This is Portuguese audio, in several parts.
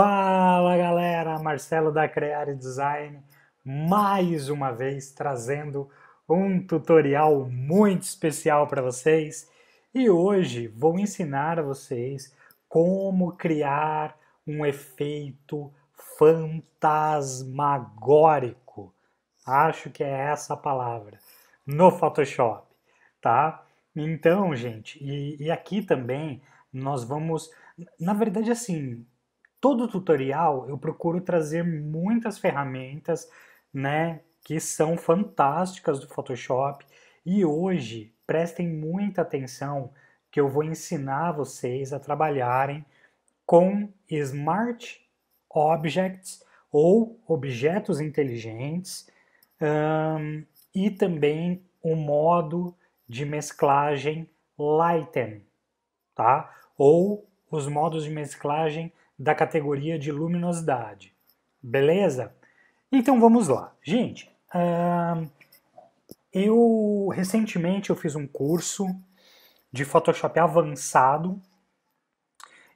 Fala galera, Marcelo da Creare Design, mais uma vez trazendo um tutorial muito especial para vocês e hoje vou ensinar a vocês como criar um efeito fantasmagórico. Acho que é essa a palavra no Photoshop, tá? Então, gente, e, e aqui também nós vamos, na verdade, assim, todo tutorial eu procuro trazer muitas ferramentas, né, que são fantásticas do Photoshop. E hoje, prestem muita atenção que eu vou ensinar vocês a trabalharem com Smart Objects ou objetos inteligentes um, e também o modo de mesclagem Lighten, tá? Ou os modos de mesclagem da categoria de luminosidade. Beleza? Então vamos lá. Gente, uh, eu recentemente eu fiz um curso de Photoshop avançado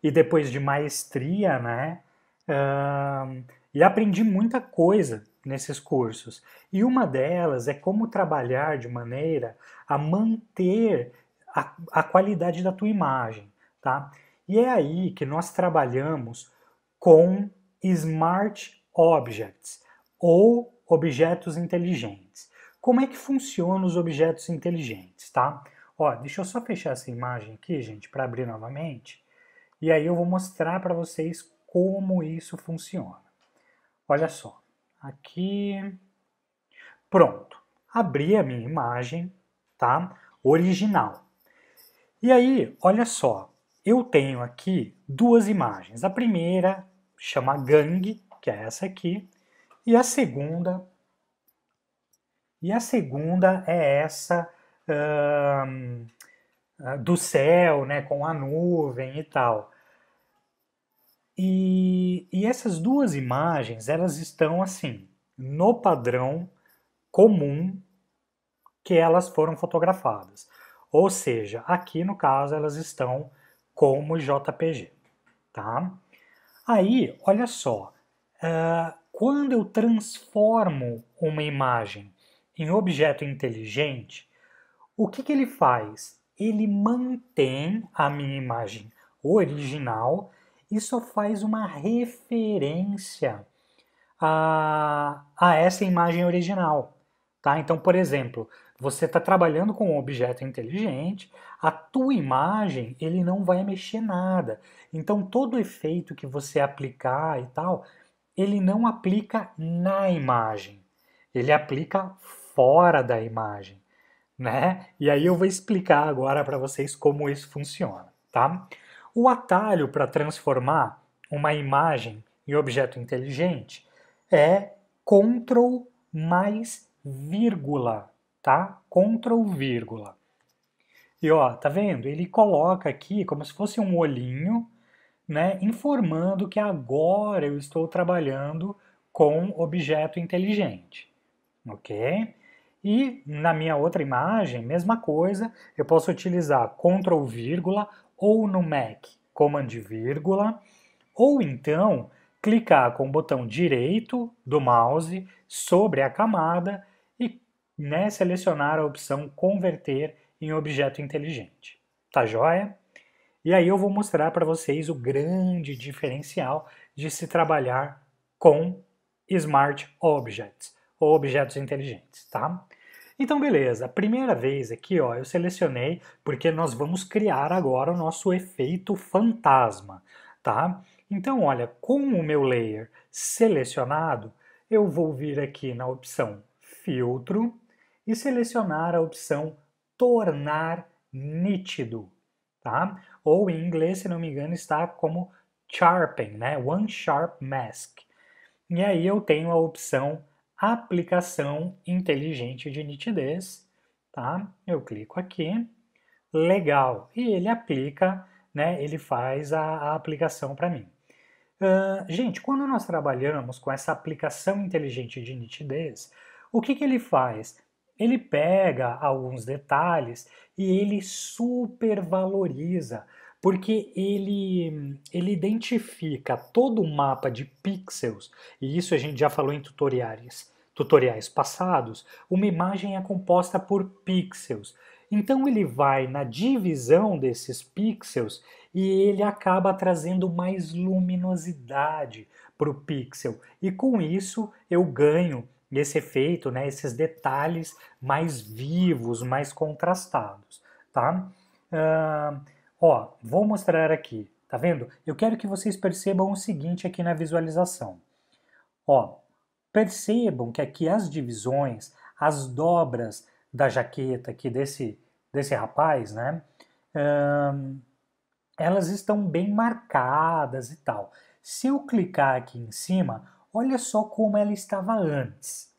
e depois de maestria, né? Uh, e aprendi muita coisa nesses cursos. E uma delas é como trabalhar de maneira a manter a, a qualidade da tua imagem, tá? E é aí que nós trabalhamos com Smart Objects ou objetos inteligentes. Como é que funcionam os objetos inteligentes, tá? Ó, deixa eu só fechar essa imagem aqui, gente, para abrir novamente. E aí eu vou mostrar para vocês como isso funciona. Olha só, aqui... Pronto, abri a minha imagem, tá? Original. E aí, olha só, eu tenho aqui duas imagens. A primeira chama gangue, que é essa aqui, e a segunda e a segunda é essa hum, do céu, né, com a nuvem e tal. E, e essas duas imagens elas estão assim no padrão comum que elas foram fotografadas. Ou seja, aqui no caso elas estão como JPG, tá? Aí, olha só, uh, quando eu transformo uma imagem em objeto inteligente, o que, que ele faz? Ele mantém a minha imagem original e só faz uma referência a, a essa imagem original. Tá? Então, por exemplo, você está trabalhando com um objeto inteligente, a tua imagem ele não vai mexer nada. Então, todo efeito que você aplicar e tal, ele não aplica na imagem, ele aplica fora da imagem, né? E aí eu vou explicar agora para vocês como isso funciona, tá? O atalho para transformar uma imagem em objeto inteligente é Ctrl mais vírgula, tá? Ctrl vírgula. E ó, tá vendo? Ele coloca aqui como se fosse um olhinho, né, informando que agora eu estou trabalhando com objeto inteligente, ok? E na minha outra imagem, mesma coisa, eu posso utilizar Ctrl vírgula ou no Mac Command vírgula, ou então clicar com o botão direito do mouse sobre a camada né, selecionar a opção Converter em Objeto Inteligente. Tá joia? E aí eu vou mostrar para vocês o grande diferencial de se trabalhar com Smart Objects, ou objetos inteligentes, tá? Então, beleza, a primeira vez aqui, ó, eu selecionei porque nós vamos criar agora o nosso efeito fantasma, tá? Então, olha, com o meu layer selecionado, eu vou vir aqui na opção Filtro, e selecionar a opção tornar nítido, tá? Ou em inglês, se não me engano, está como sharpen, né? One sharp mask. E aí eu tenho a opção aplicação inteligente de nitidez, tá? Eu clico aqui, legal, e ele aplica, né? Ele faz a, a aplicação para mim. Uh, gente, quando nós trabalhamos com essa aplicação inteligente de nitidez, o que, que ele faz? Ele pega alguns detalhes e ele supervaloriza, porque ele, ele identifica todo o mapa de pixels, e isso a gente já falou em tutoriais, tutoriais passados, uma imagem é composta por pixels. Então ele vai na divisão desses pixels e ele acaba trazendo mais luminosidade para o pixel. E com isso eu ganho e esse efeito, né, esses detalhes mais vivos, mais contrastados, tá? Uh, ó, vou mostrar aqui, tá vendo? Eu quero que vocês percebam o seguinte aqui na visualização. Ó, percebam que aqui as divisões, as dobras da jaqueta aqui desse, desse rapaz, né? Uh, elas estão bem marcadas e tal. Se eu clicar aqui em cima, olha só como ela estava antes.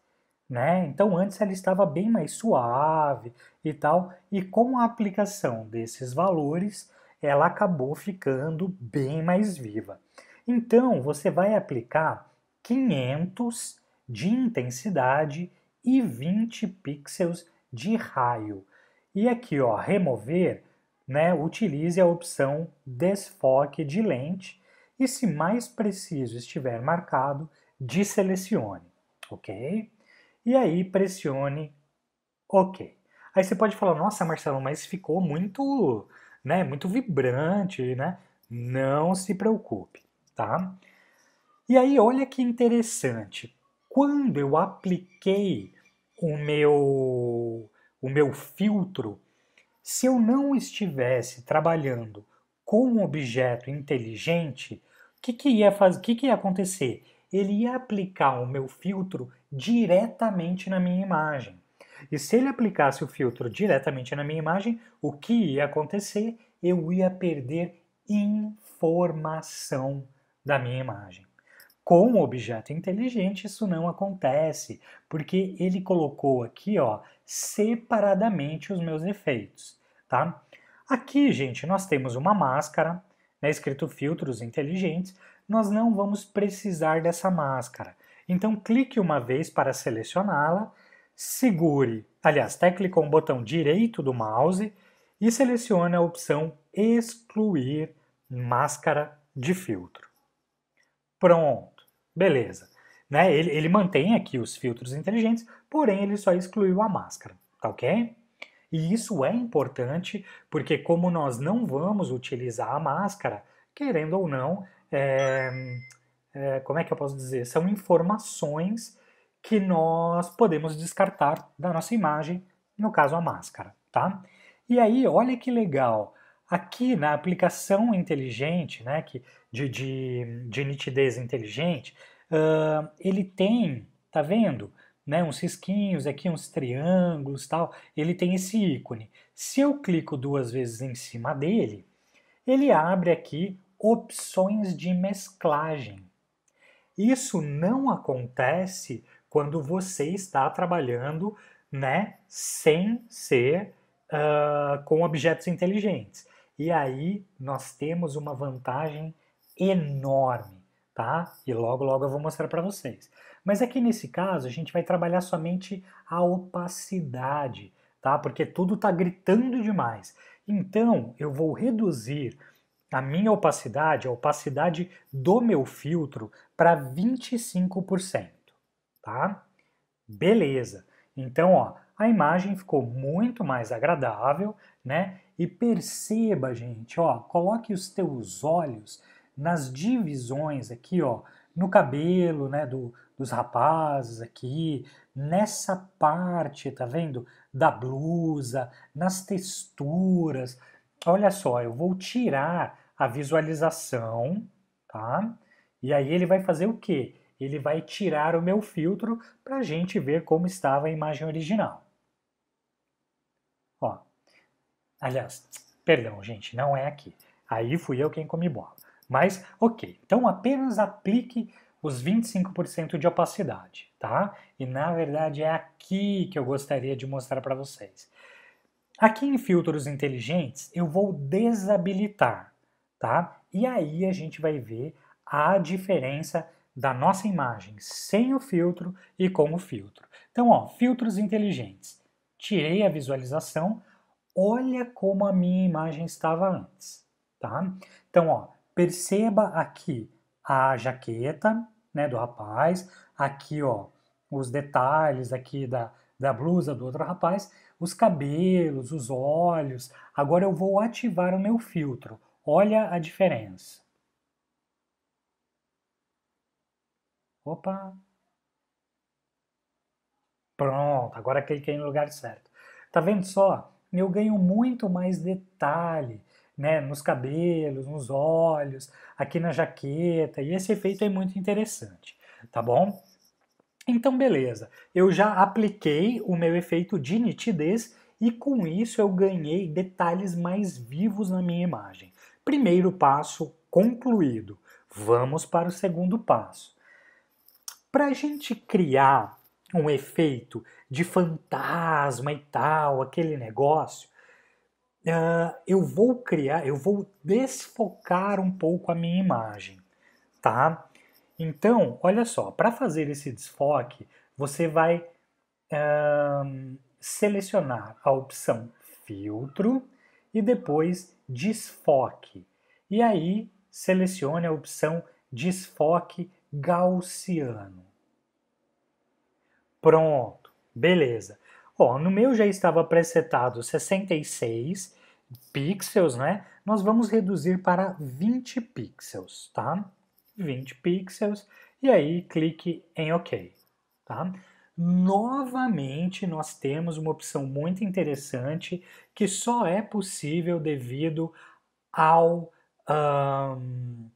Né? Então antes ela estava bem mais suave e tal, e com a aplicação desses valores, ela acabou ficando bem mais viva. Então você vai aplicar 500 de intensidade e 20 pixels de raio. E aqui, ó, remover, né, utilize a opção desfoque de lente e se mais preciso estiver marcado, deselecione, ok? E aí pressione OK. Aí você pode falar, nossa Marcelo, mas ficou muito, né, muito vibrante, né? Não se preocupe, tá? E aí olha que interessante, quando eu apliquei o meu, o meu filtro, se eu não estivesse trabalhando com um objeto inteligente, o que, que ia fazer? O que, que ia acontecer? ele ia aplicar o meu filtro diretamente na minha imagem. E se ele aplicasse o filtro diretamente na minha imagem, o que ia acontecer? Eu ia perder informação da minha imagem. Com o objeto inteligente isso não acontece, porque ele colocou aqui, ó, separadamente os meus efeitos, tá? Aqui, gente, nós temos uma máscara, né, escrito filtros inteligentes, nós não vamos precisar dessa máscara. Então clique uma vez para selecioná-la, segure, aliás, tecle com o botão direito do mouse e selecione a opção Excluir Máscara de Filtro. Pronto, beleza. Né? Ele, ele mantém aqui os filtros inteligentes, porém ele só excluiu a máscara, tá ok? E isso é importante porque, como nós não vamos utilizar a máscara, querendo ou não, é, é, como é que eu posso dizer? São informações que nós podemos descartar da nossa imagem, no caso a máscara, tá? E aí, olha que legal, aqui na aplicação inteligente, né, que, de, de, de nitidez inteligente, uh, ele tem, tá vendo? Né, uns risquinhos aqui, uns triângulos tal, ele tem esse ícone. Se eu clico duas vezes em cima dele, ele abre aqui opções de mesclagem. Isso não acontece quando você está trabalhando né, sem ser uh, com objetos inteligentes. E aí nós temos uma vantagem enorme, tá? E logo, logo eu vou mostrar para vocês. Mas aqui nesse caso a gente vai trabalhar somente a opacidade, tá? Porque tudo está gritando demais. Então eu vou reduzir a minha opacidade, a opacidade do meu filtro, para 25%. Tá? Beleza. Então, ó, a imagem ficou muito mais agradável, né? E perceba, gente, ó, coloque os teus olhos nas divisões aqui, ó, no cabelo, né, do, dos rapazes aqui, nessa parte, tá vendo? Da blusa, nas texturas. Olha só, eu vou tirar a visualização, tá? E aí ele vai fazer o quê? Ele vai tirar o meu filtro para a gente ver como estava a imagem original. Ó, aliás, perdão, gente, não é aqui. Aí fui eu quem comi bola. Mas, ok, então apenas aplique os 25% de opacidade, tá? E na verdade é aqui que eu gostaria de mostrar para vocês. Aqui em filtros inteligentes, eu vou desabilitar tá? E aí a gente vai ver a diferença da nossa imagem sem o filtro e com o filtro. Então, ó, filtros inteligentes. Tirei a visualização, olha como a minha imagem estava antes, tá? Então, ó, perceba aqui a jaqueta, né, do rapaz, aqui, ó, os detalhes aqui da, da blusa do outro rapaz, os cabelos, os olhos. Agora eu vou ativar o meu filtro. Olha a diferença. Opa! Pronto, agora cliquei no lugar certo. Tá vendo só? Eu ganho muito mais detalhe, né? Nos cabelos, nos olhos, aqui na jaqueta, e esse efeito é muito interessante, tá bom? Então, beleza. Eu já apliquei o meu efeito de nitidez e com isso eu ganhei detalhes mais vivos na minha imagem. Primeiro passo concluído. Vamos para o segundo passo. Para a gente criar um efeito de fantasma e tal, aquele negócio, uh, eu vou criar, eu vou desfocar um pouco a minha imagem, tá? Então, olha só, para fazer esse desfoque, você vai uh, selecionar a opção filtro e depois desfoque. E aí selecione a opção desfoque gaussiano. Pronto, beleza. Ó, no meu já estava presetado 66 pixels, né? Nós vamos reduzir para 20 pixels, tá? 20 pixels e aí clique em OK, tá? novamente nós temos uma opção muito interessante que só é possível devido ao, um,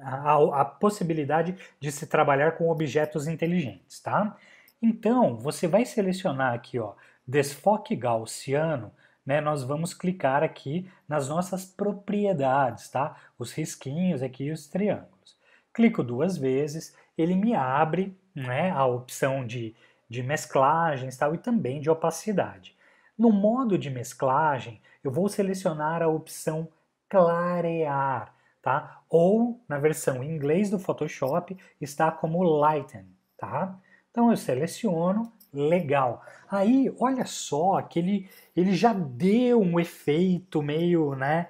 a possibilidade de se trabalhar com objetos inteligentes, tá? Então você vai selecionar aqui, ó, desfoque gaussiano. Né, nós vamos clicar aqui nas nossas propriedades, tá? Os risquinhos aqui e os triângulos. Clico duas vezes, ele me abre né, a opção de, de mesclagens tal, e também de opacidade. No modo de mesclagem, eu vou selecionar a opção clarear, tá? Ou na versão em inglês do Photoshop está como lighten, tá? Então eu seleciono, legal. Aí, olha só que ele, ele já deu um efeito meio, né,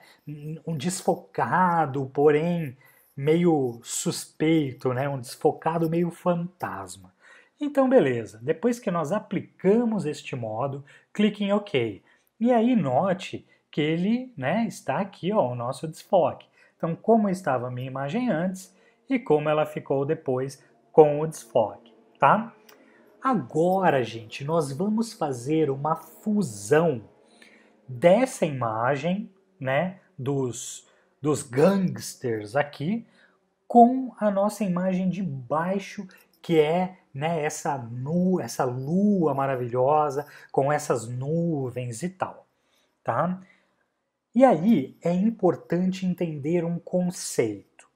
um desfocado, porém meio suspeito, né? um desfocado meio fantasma. Então, beleza, depois que nós aplicamos este modo, clique em OK. E aí note que ele né, está aqui, ó, o nosso desfoque. Então, como estava a minha imagem antes e como ela ficou depois com o desfoque, tá? Agora, gente, nós vamos fazer uma fusão dessa imagem, né, dos dos gangsters aqui com a nossa imagem de baixo que é né, essa, nu, essa lua maravilhosa com essas nuvens e tal, tá? E aí é importante entender um conceito.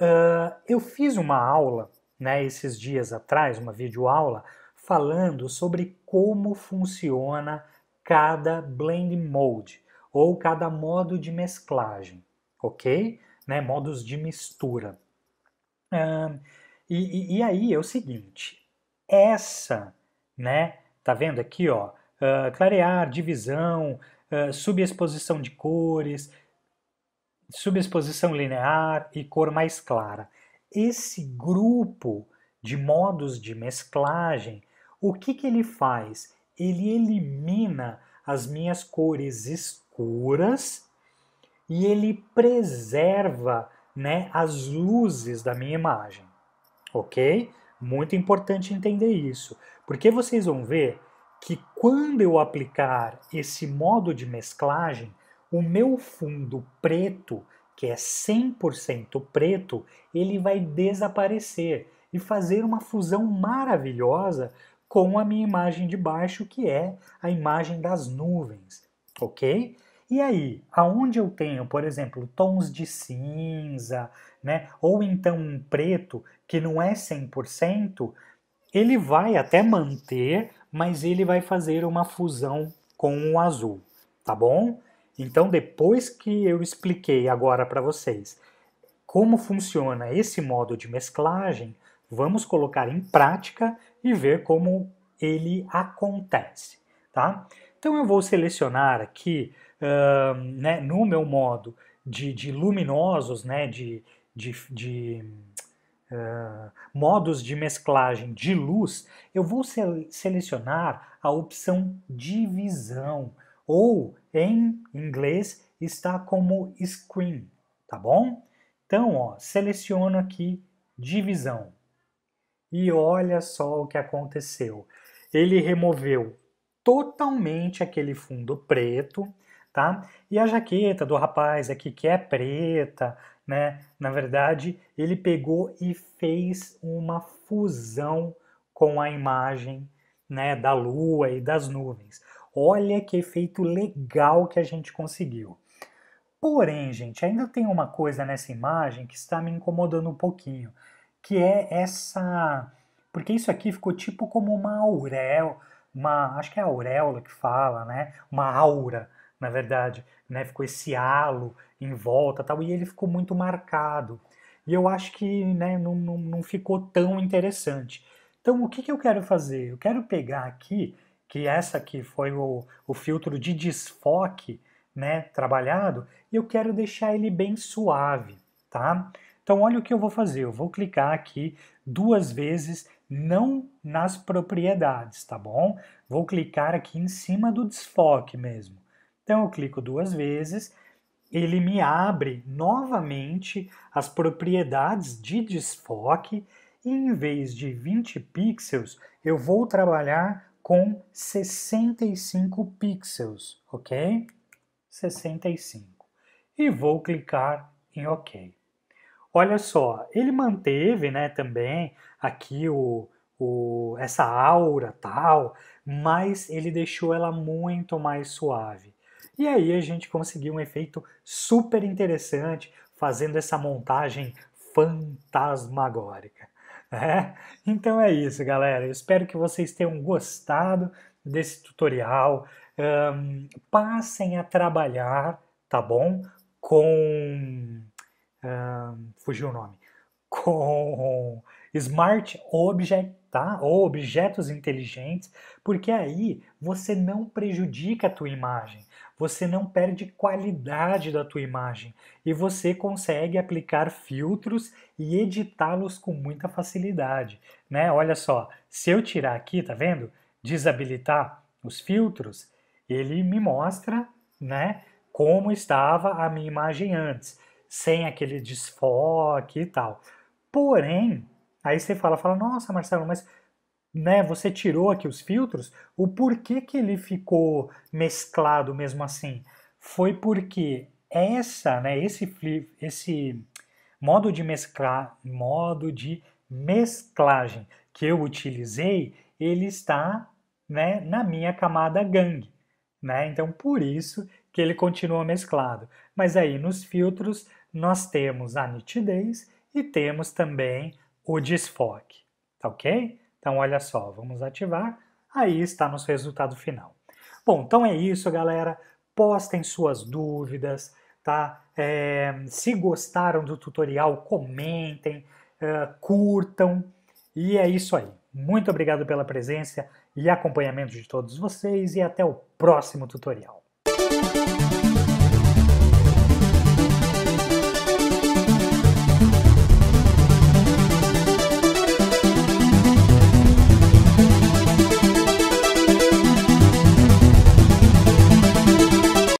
Uh, eu fiz uma aula, né, esses dias atrás, uma videoaula, falando sobre como funciona cada blend mode ou cada modo de mesclagem, ok? Né, modos de mistura. Um, e, e, aí é o seguinte, essa, né, tá vendo aqui, ó, uh, clarear, divisão, uh, subexposição de cores, subexposição linear e cor mais clara. Esse grupo de modos de mesclagem, o que, que ele faz? Ele elimina as minhas cores escuras e ele preserva né, as luzes da minha imagem, ok? Muito importante entender isso, porque vocês vão ver que quando eu aplicar esse modo de mesclagem, o meu fundo preto, que é 100% preto, ele vai desaparecer e fazer uma fusão maravilhosa com a minha imagem de baixo, que é a imagem das nuvens, ok? E aí, aonde eu tenho, por exemplo, tons de cinza, né, ou então um preto que não é 100%, ele vai até manter, mas ele vai fazer uma fusão com o um azul, tá bom? Então, depois que eu expliquei agora para vocês como funciona esse modo de mesclagem, vamos colocar em prática e ver como ele acontece, tá? Então, eu vou selecionar aqui né, no meu modo, de, de luminosos, né, de, de, de uh, modos de mesclagem de luz, eu vou se selecionar a opção divisão, ou em inglês está como screen, tá bom? Então, ó, seleciono aqui divisão. E olha só o que aconteceu. Ele removeu totalmente aquele fundo preto, tá? E a jaqueta do rapaz aqui que é preta, né? Na verdade, ele pegou e fez uma fusão com a imagem, né, da lua e das nuvens. Olha que efeito legal que a gente conseguiu. Porém, gente, ainda tem uma coisa nessa imagem que está me incomodando um pouquinho, que é essa, porque isso aqui ficou tipo como uma auréola, uma, acho que é auréola que fala, né? Uma aura na verdade, né? Ficou esse halo em volta tal, e ele ficou muito marcado. E eu acho que né, não, não, não ficou tão interessante. Então, o que, que eu quero fazer? Eu quero pegar aqui, que essa aqui foi o, o filtro de desfoque, né, trabalhado, e eu quero deixar ele bem suave, tá? Então, olha o que eu vou fazer. Eu vou clicar aqui duas vezes, não nas propriedades, tá bom? Vou clicar aqui em cima do desfoque mesmo. Então eu clico duas vezes, ele me abre novamente as propriedades de desfoque e em vez de 20 pixels eu vou trabalhar com 65 pixels, ok? 65. E vou clicar em OK. Olha só, ele manteve né, também aqui o, o, essa aura tal, mas ele deixou ela muito mais suave. E aí a gente conseguiu um efeito super interessante fazendo essa montagem fantasmagórica. É? Então é isso, galera. Eu espero que vocês tenham gostado desse tutorial. Um, passem a trabalhar, tá bom? Com. Um, fugiu o nome. Com Smart Object, tá? Ou objetos inteligentes, porque aí você não prejudica a tua imagem você não perde qualidade da tua imagem e você consegue aplicar filtros e editá-los com muita facilidade, né? Olha só, se eu tirar aqui, tá vendo? Desabilitar os filtros, ele me mostra, né, como estava a minha imagem antes, sem aquele desfoque e tal. Porém, aí você fala, fala: "Nossa, Marcelo, mas né, você tirou aqui os filtros, o porquê que ele ficou mesclado mesmo assim? Foi porque essa, né, esse, esse modo de mesclar, modo de mesclagem que eu utilizei, ele está né, na minha camada gangue. Né? Então, por isso que ele continua mesclado. Mas aí nos filtros nós temos a nitidez e temos também o desfoque, tá ok? Então, olha só, vamos ativar. Aí está nosso resultado final. Bom, então é isso, galera. Postem suas dúvidas, tá? É, se gostaram do tutorial, comentem, é, curtam. E é isso aí. Muito obrigado pela presença e acompanhamento de todos vocês e até o próximo tutorial.